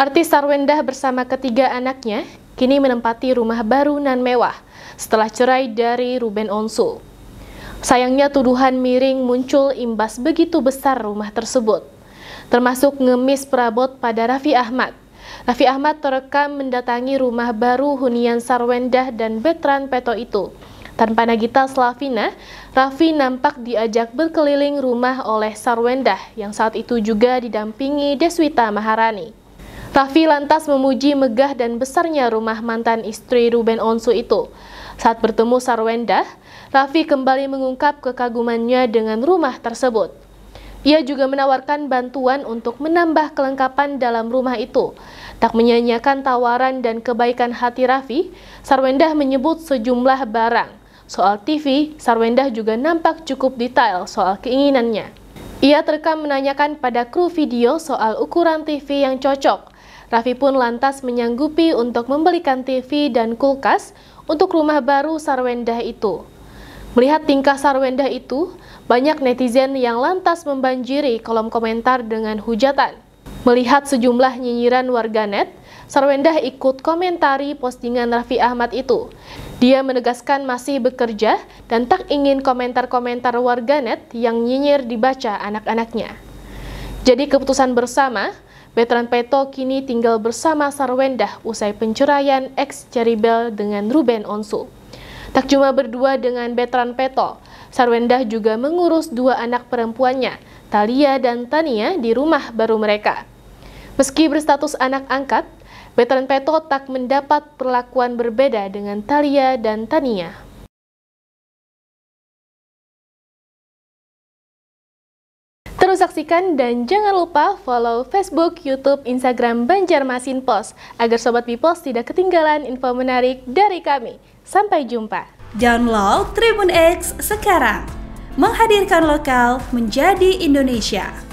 Artis Sarwendah bersama ketiga anaknya kini menempati rumah baru nan mewah setelah cerai dari Ruben Onsu. Sayangnya tuduhan miring muncul imbas begitu besar rumah tersebut, termasuk ngemis perabot pada Raffi Ahmad. Raffi Ahmad terekam mendatangi rumah baru hunian Sarwendah dan Betran Peto itu. Tanpa Nagita Slavina, Raffi nampak diajak berkeliling rumah oleh Sarwendah yang saat itu juga didampingi Deswita Maharani. Raffi lantas memuji megah dan besarnya rumah mantan istri Ruben Onsu itu. Saat bertemu Sarwendah, Raffi kembali mengungkap kekagumannya dengan rumah tersebut. Ia juga menawarkan bantuan untuk menambah kelengkapan dalam rumah itu. Tak menyanyiakan tawaran dan kebaikan hati Raffi, Sarwendah menyebut sejumlah barang. Soal TV, Sarwendah juga nampak cukup detail soal keinginannya. Ia terekam menanyakan pada kru video soal ukuran TV yang cocok. Raffi pun lantas menyanggupi untuk membelikan TV dan kulkas untuk rumah baru Sarwendah itu. Melihat tingkah Sarwendah itu, banyak netizen yang lantas membanjiri kolom komentar dengan hujatan. Melihat sejumlah nyinyiran warganet, Sarwendah ikut komentari postingan Raffi Ahmad itu. Dia menegaskan masih bekerja dan tak ingin komentar-komentar warganet yang nyinyir dibaca anak-anaknya. Jadi keputusan bersama, Betran Peto kini tinggal bersama Sarwendah usai penceraian ex Jaribel dengan Ruben Onsu. Tak cuma berdua dengan Betran Peto, Sarwendah juga mengurus dua anak perempuannya, Talia dan Tania di rumah baru mereka. Meski berstatus anak angkat, Betran Peto tak mendapat perlakuan berbeda dengan Talia dan Tania. Terus saksikan dan jangan lupa follow Facebook, Youtube, Instagram Banjarmasin Pos agar Sobat Bipos tidak ketinggalan info menarik dari kami. Sampai jumpa. Download Tribun X sekarang. Menghadirkan lokal menjadi Indonesia.